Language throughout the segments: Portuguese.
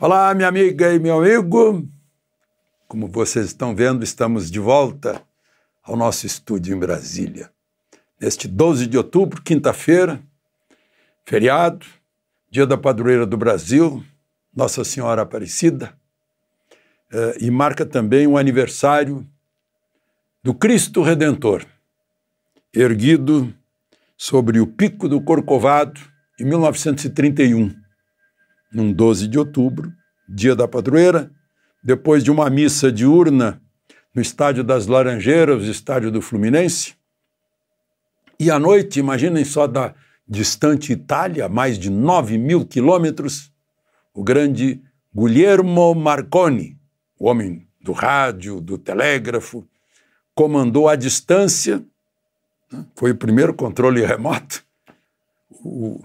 Olá, minha amiga e meu amigo. Como vocês estão vendo, estamos de volta ao nosso estúdio em Brasília. Neste 12 de outubro, quinta-feira, feriado, dia da padroeira do Brasil, Nossa Senhora Aparecida, eh, e marca também o aniversário do Cristo Redentor, erguido sobre o Pico do Corcovado em 1931 num 12 de outubro, dia da padroeira, depois de uma missa diurna no estádio das Laranjeiras, estádio do Fluminense. E à noite, imaginem só da distante Itália, mais de 9 mil quilômetros, o grande Guglielmo Marconi, o homem do rádio, do telégrafo, comandou à distância, né, foi o primeiro controle remoto, o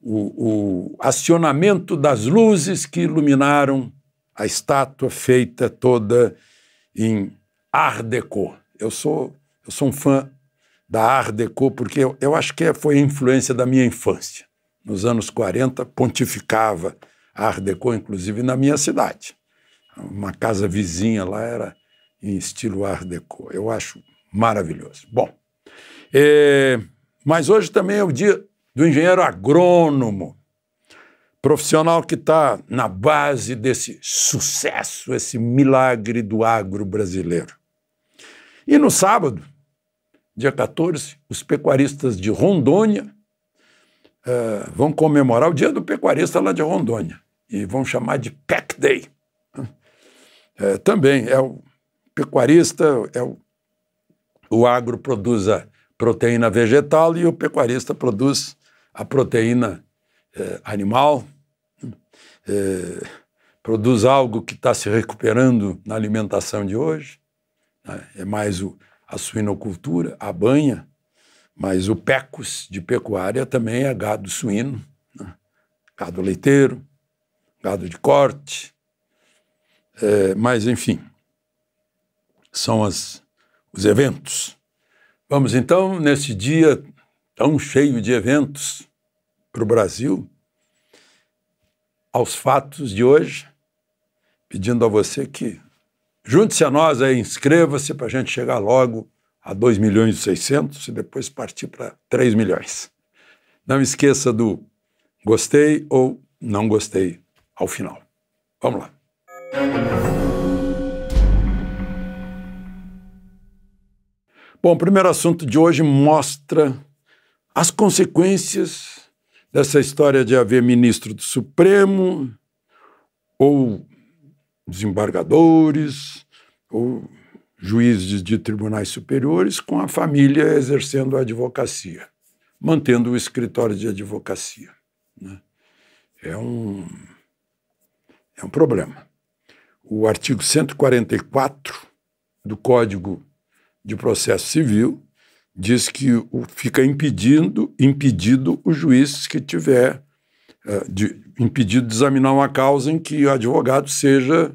o, o acionamento das luzes que iluminaram a estátua feita toda em Art Deco. Eu sou, eu sou um fã da Art Deco porque eu, eu acho que foi a influência da minha infância. Nos anos 40, pontificava a Art Deco, inclusive na minha cidade. Uma casa vizinha lá era em estilo Art Deco. Eu acho maravilhoso. Bom, é, mas hoje também é o dia do engenheiro agrônomo, profissional que está na base desse sucesso, esse milagre do agro brasileiro. E no sábado, dia 14, os pecuaristas de Rondônia uh, vão comemorar o dia do pecuarista lá de Rondônia e vão chamar de PEC Day. Eh, também é o pecuarista, é o, o agro produz a proteína vegetal e o pecuarista produz a proteína eh, animal eh, produz algo que está se recuperando na alimentação de hoje, né? é mais o, a suinocultura, a banha, mas o pecus de pecuária também é gado suíno, né? gado leiteiro, gado de corte, é, mas enfim, são as, os eventos. Vamos então, nesse dia tão cheio de eventos para o Brasil, aos fatos de hoje, pedindo a você que junte-se a nós e inscreva-se para a gente chegar logo a 2 milhões e 600 e depois partir para 3 milhões. Não esqueça do gostei ou não gostei ao final. Vamos lá. Bom, o primeiro assunto de hoje mostra as consequências dessa história de haver ministro do Supremo, ou desembargadores, ou juízes de tribunais superiores, com a família exercendo a advocacia, mantendo o escritório de advocacia. Né? É, um, é um problema. O artigo 144 do Código de Processo Civil diz que fica impedindo, impedido o juiz que tiver uh, de, impedido de examinar uma causa em que o advogado seja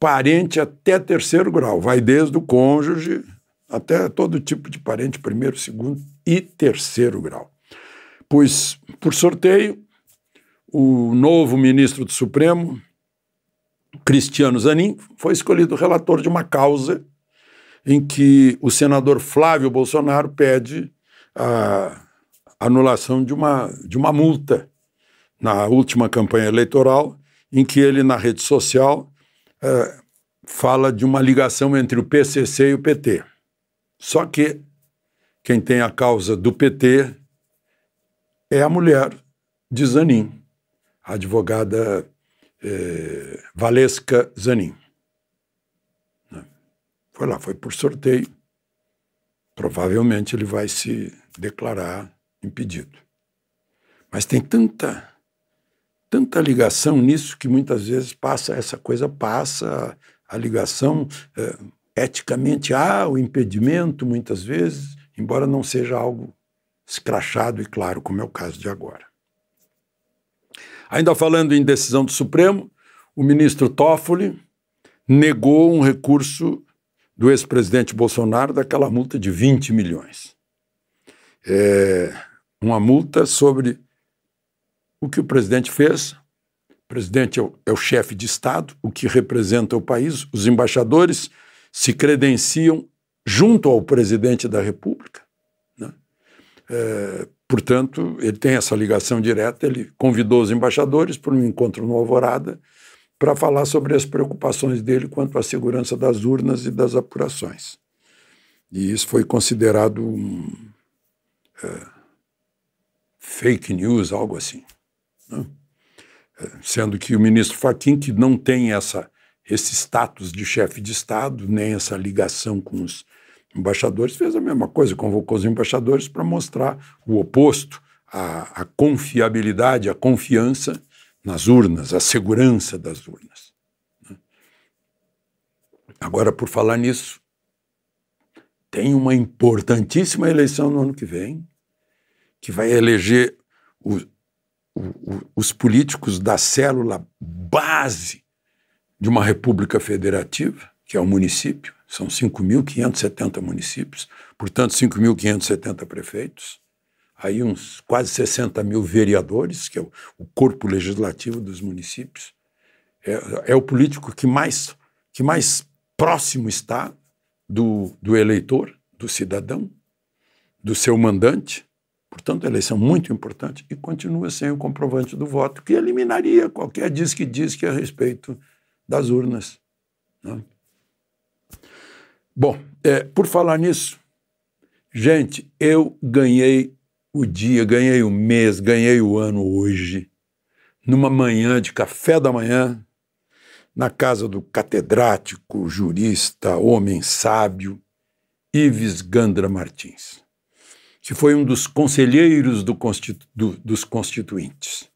parente até terceiro grau, vai desde o cônjuge até todo tipo de parente, primeiro, segundo e terceiro grau. Pois, por sorteio, o novo ministro do Supremo, Cristiano Zanin, foi escolhido relator de uma causa em que o senador Flávio Bolsonaro pede a anulação de uma, de uma multa na última campanha eleitoral, em que ele, na rede social, é, fala de uma ligação entre o PCC e o PT. Só que quem tem a causa do PT é a mulher de Zanin, a advogada é, Valesca Zanin. Foi lá, foi por sorteio. Provavelmente ele vai se declarar impedido. Mas tem tanta tanta ligação nisso que muitas vezes passa essa coisa passa a ligação é, eticamente há o impedimento muitas vezes, embora não seja algo escrachado e claro como é o caso de agora. Ainda falando em decisão do Supremo, o ministro Toffoli negou um recurso do ex-presidente Bolsonaro daquela multa de 20 milhões. É uma multa sobre o que o presidente fez. O presidente é o, é o chefe de Estado, o que representa o país. Os embaixadores se credenciam junto ao presidente da República. Né? É, portanto, ele tem essa ligação direta. Ele convidou os embaixadores para um encontro no Alvorada para falar sobre as preocupações dele quanto à segurança das urnas e das apurações. E isso foi considerado um, é, fake news, algo assim. Né? É, sendo que o ministro Fachin, que não tem essa, esse status de chefe de Estado, nem essa ligação com os embaixadores, fez a mesma coisa, convocou os embaixadores para mostrar o oposto, a, a confiabilidade, a confiança nas urnas, a segurança das urnas. Né? Agora, por falar nisso, tem uma importantíssima eleição no ano que vem, que vai eleger o, o, o, os políticos da célula base de uma república federativa, que é o município, são 5.570 municípios, portanto, 5.570 prefeitos aí uns quase 60 mil vereadores, que é o, corpo legislativo dos municípios. É, é, o político que mais, que mais próximo está do, do eleitor, do cidadão, do seu mandante. Portanto, eleição é muito importante e continua sem o comprovante do voto, que eliminaria qualquer diz que diz que a respeito das urnas. Né? Bom, é, por falar nisso, gente, eu ganhei o dia, ganhei o mês, ganhei o ano hoje, numa manhã de café da manhã, na casa do catedrático, jurista, homem sábio, Ives Gandra Martins, que foi um dos conselheiros do constitu do, dos constituintes,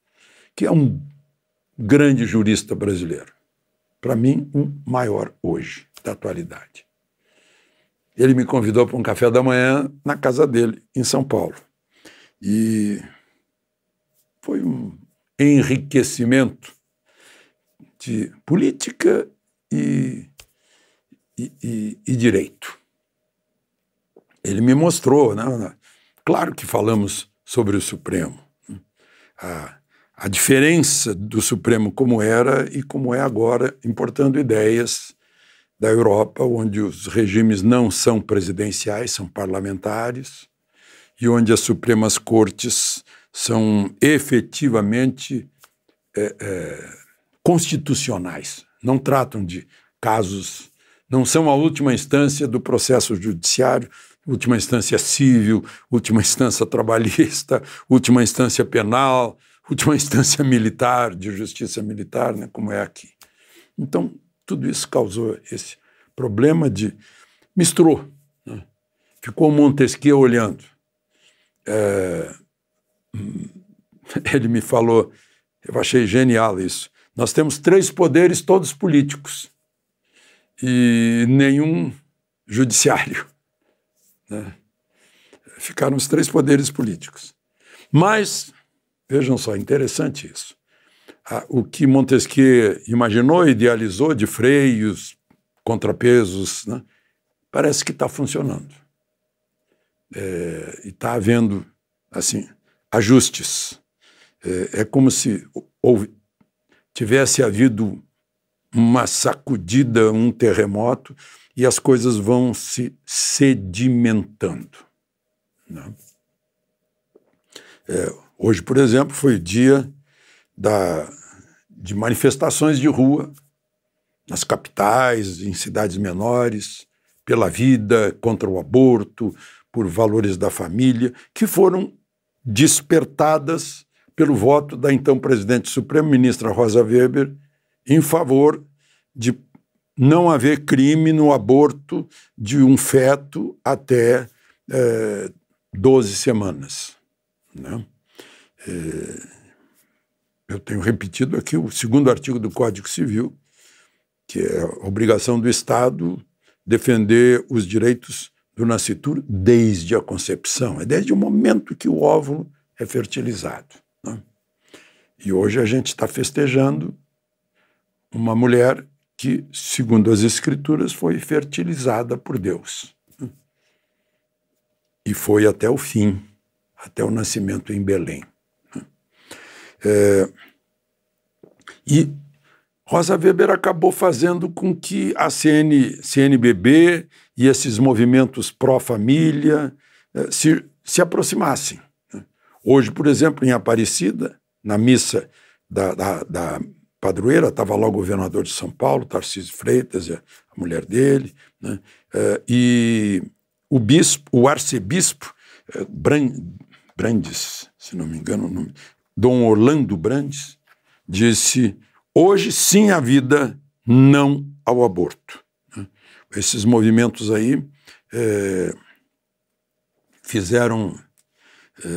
que é um grande jurista brasileiro. Para mim, um maior hoje, da atualidade. Ele me convidou para um café da manhã na casa dele, em São Paulo. E foi um enriquecimento de política e, e, e, e direito. Ele me mostrou, né? claro que falamos sobre o Supremo, a, a diferença do Supremo como era e como é agora, importando ideias da Europa, onde os regimes não são presidenciais, são parlamentares, e onde as Supremas Cortes são efetivamente é, é, constitucionais, não tratam de casos, não são a última instância do processo judiciário, última instância civil, última instância trabalhista, última instância penal, última instância militar, de justiça militar, né, como é aqui. Então, tudo isso causou esse problema de. misturou. Né? Ficou Montesquieu olhando. É, ele me falou, eu achei genial isso. Nós temos três poderes, todos políticos, e nenhum judiciário. Né? Ficaram os três poderes políticos. Mas, vejam só, interessante isso. O que Montesquieu imaginou, idealizou de freios, contrapesos, né? parece que está funcionando é, e está havendo assim ajustes. É, é como se houve, tivesse havido uma sacudida, um terremoto, e as coisas vão se sedimentando. Né? É, hoje, por exemplo, foi dia da, de manifestações de rua nas capitais, em cidades menores, pela vida, contra o aborto, por valores da família, que foram despertadas pelo voto da então presidente suprema ministra Rosa Weber em favor de não haver crime no aborto de um feto até é, eh, 12 semanas. Né? É, eu tenho repetido aqui o segundo artigo do Código Civil, que é a obrigação do Estado defender os direitos do nascituro desde a concepção, é desde o momento que o óvulo é fertilizado. Né? E hoje a gente está festejando uma mulher que, segundo as Escrituras, foi fertilizada por Deus. Né? E foi até o fim, até o nascimento em Belém. Né? É, e Rosa Weber acabou fazendo com que a CN, CNBB e esses movimentos pró-família eh, se, se aproximassem. Né? Hoje, por exemplo, em Aparecida, na missa da, da, da padroeira, estava lá o governador de São Paulo, Tarcísio Freitas, a mulher dele, né? Eh, e o bispo, o arcebispo eh, Brandes, se não me engano o nome, Dom Orlando Brandes, disse Hoje, sim à vida, não ao aborto. Né? Esses movimentos aí é, fizeram. É,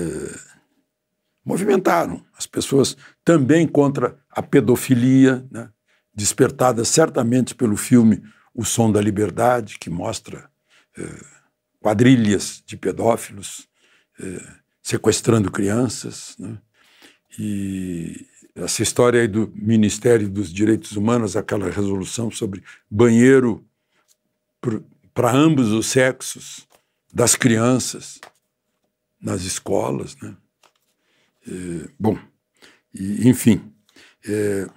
movimentaram as pessoas também contra a pedofilia, né? despertada certamente pelo filme O Som da Liberdade, que mostra é, quadrilhas de pedófilos é, sequestrando crianças. Né? E essa história aí do Ministério dos Direitos Humanos, aquela resolução sobre banheiro para ambos os sexos das crianças nas escolas, né? É, bom, e, enfim. É,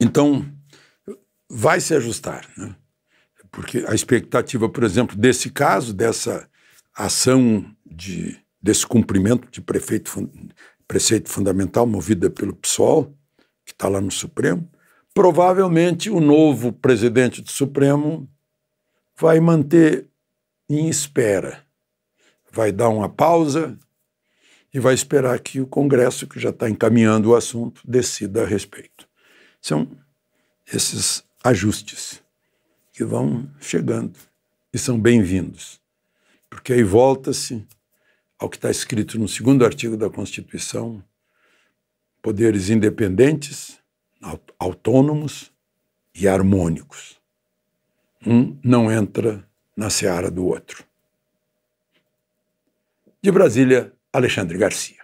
então, vai se ajustar, né? Porque a expectativa, por exemplo, desse caso, dessa ação de descumprimento de prefeito preceito fundamental movida pelo PSOL, que está lá no Supremo, provavelmente o novo presidente do Supremo vai manter em espera, vai dar uma pausa e vai esperar que o Congresso, que já está encaminhando o assunto, decida a respeito. São esses ajustes que vão chegando e são bem-vindos, porque aí volta-se ao que está escrito no segundo artigo da Constituição, poderes independentes, autônomos e harmônicos. Um não entra na seara do outro. De Brasília, Alexandre Garcia.